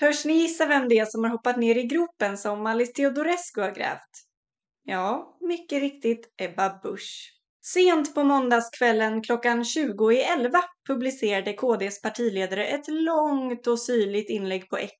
Törs ni gissa vem det är som har hoppat ner i gropen som Alice Teodorescu har grävt? Ja, mycket riktigt Ebba Busch. Sent på måndagskvällen klockan 20 i 11 publicerade KDs partiledare ett långt och syrligt inlägg på X.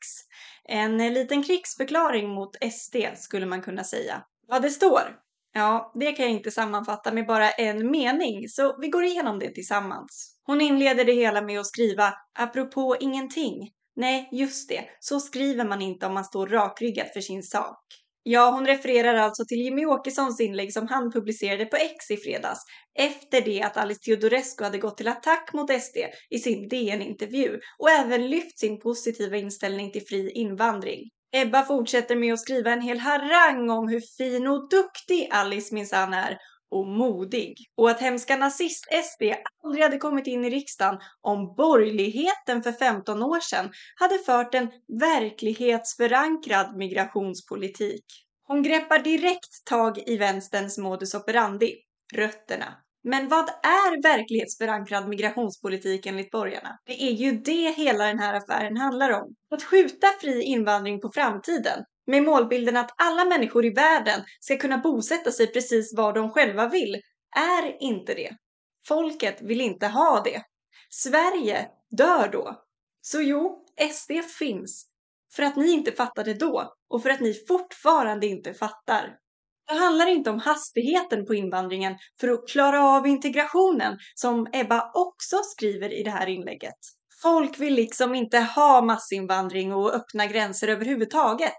En liten krigsförklaring mot SD skulle man kunna säga. Vad det står? Ja, det kan jag inte sammanfatta med bara en mening, så vi går igenom det tillsammans. Hon inleder det hela med att skriva “Apropå ingenting, Nej, just det. Så skriver man inte om man står rakryggad för sin sak. Ja, hon refererar alltså till Jimmy Åkessons inlägg som han publicerade på X i fredags efter det att Alice Teodorescu hade gått till attack mot SD i sin DN-intervju och även lyft sin positiva inställning till fri invandring. Ebba fortsätter med att skriva en hel harang om hur fin och duktig Alice minsann är och modig. Och att hemska nazist-SD aldrig hade kommit in i riksdagen om borgerligheten för 15 år sedan hade fört en verklighetsförankrad migrationspolitik. Hon greppar direkt tag i vänsterns modus operandi, rötterna. Men vad är verklighetsförankrad migrationspolitik enligt borgarna? Det är ju det hela den här affären handlar om. Att skjuta fri invandring på framtiden med målbilden att alla människor i världen ska kunna bosätta sig precis var de själva vill är inte det. Folket vill inte ha det. Sverige dör då. Så jo, SD finns. För att ni inte fattade då och för att ni fortfarande inte fattar. Det handlar inte om hastigheten på invandringen för att klara av integrationen som Ebba också skriver i det här inlägget. Folk vill liksom inte ha massinvandring och öppna gränser överhuvudtaget.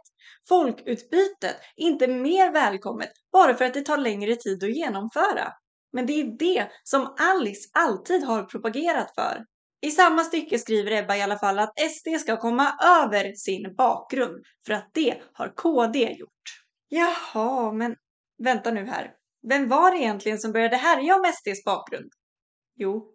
Folkutbytet är inte mer välkommet bara för att det tar längre tid att genomföra. Men det är det som Alice alltid har propagerat för. I samma stycke skriver Ebba i alla fall att SD ska komma över sin bakgrund för att det har KD gjort. Jaha, men vänta nu här. Vem var det egentligen som började härja om SDs bakgrund? Jo,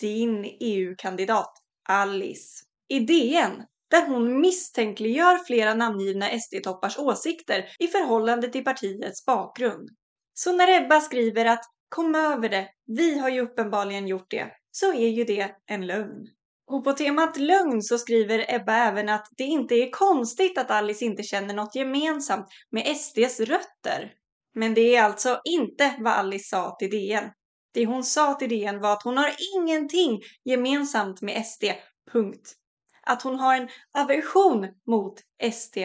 din EU-kandidat Alice. I DN där hon misstänkliggör flera namngivna SD-toppars åsikter i förhållande till partiets bakgrund. Så när Ebba skriver att “kom över det, vi har ju uppenbarligen gjort det” så är ju det en lögn. Och på temat lögn så skriver Ebba även att det inte är konstigt att Alice inte känner något gemensamt med SDs rötter. Men det är alltså inte vad Alice sa till DN. Det hon sa till DN var att hon har ingenting gemensamt med SD, punkt att hon har en aversion mot SD.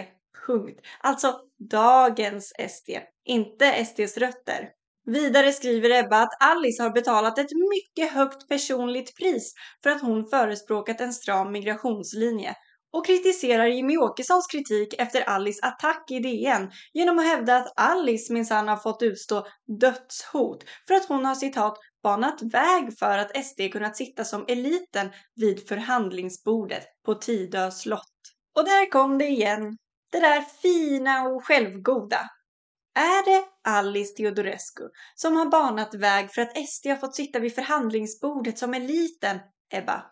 Punkt. Alltså dagens SD, inte SDs rötter. Vidare skriver Ebba att Alice har betalat ett mycket högt personligt pris för att hon förespråkat en stram migrationslinje och kritiserar Jimmy Åkessons kritik efter Alice attack i DN genom att hävda att Alice minsann har fått utstå dödshot för att hon har citat banat väg för att SD kunnat sitta som eliten vid förhandlingsbordet på Tidö slott. Och där kom det igen, det där fina och självgoda. Är det Alice Teodorescu som har banat väg för att SD har fått sitta vid förhandlingsbordet som eliten, Ebba?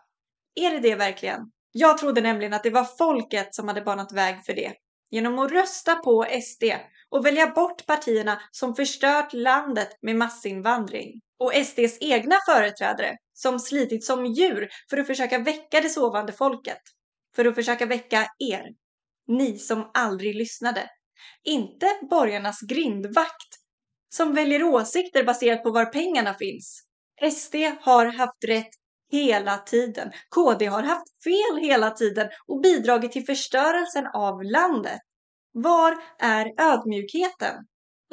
Är det det verkligen? Jag trodde nämligen att det var folket som hade banat väg för det genom att rösta på SD och välja bort partierna som förstört landet med massinvandring. Och SDs egna företrädare som slitit som djur för att försöka väcka det sovande folket. För att försöka väcka er. Ni som aldrig lyssnade. Inte borgarnas grindvakt som väljer åsikter baserat på var pengarna finns. SD har haft rätt hela tiden. KD har haft fel hela tiden och bidragit till förstörelsen av landet. Var är ödmjukheten?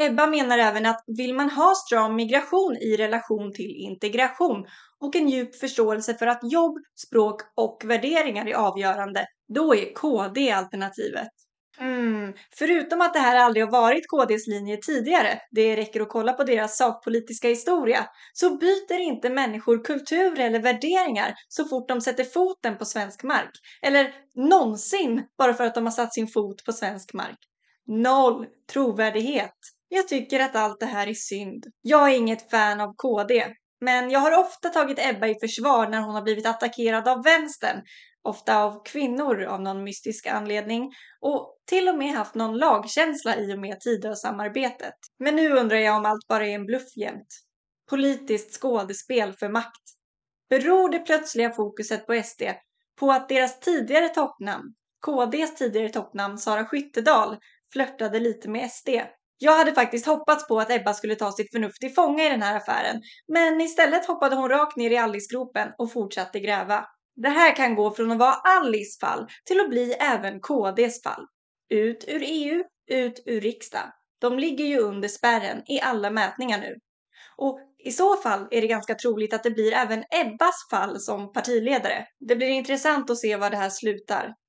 Ebba menar även att vill man ha stram migration i relation till integration och en djup förståelse för att jobb, språk och värderingar är avgörande, då är KD alternativet. Mm. Förutom att det här aldrig har varit KDs linje tidigare, det räcker att kolla på deras sakpolitiska historia, så byter inte människor kultur eller värderingar så fort de sätter foten på svensk mark. Eller någonsin bara för att de har satt sin fot på svensk mark. Noll trovärdighet. Jag tycker att allt det här är synd. Jag är inget fan av KD, men jag har ofta tagit Ebba i försvar när hon har blivit attackerad av vänstern ofta av kvinnor av någon mystisk anledning och till och med haft någon lagkänsla i och med Tidösamarbetet. Men nu undrar jag om allt bara är en bluff jämt. Politiskt skådespel för makt. Beror det plötsliga fokuset på SD på att deras tidigare toppnamn, KDs tidigare toppnamn Sara Skyttedal, flörtade lite med SD? Jag hade faktiskt hoppats på att Ebba skulle ta sitt förnuft till fånga i den här affären, men istället hoppade hon rakt ner i allisgropen och fortsatte gräva. Det här kan gå från att vara Alice fall till att bli även KDs fall. Ut ur EU, ut ur riksdagen. De ligger ju under spärren i alla mätningar nu. Och i så fall är det ganska troligt att det blir även Ebbas fall som partiledare. Det blir intressant att se var det här slutar.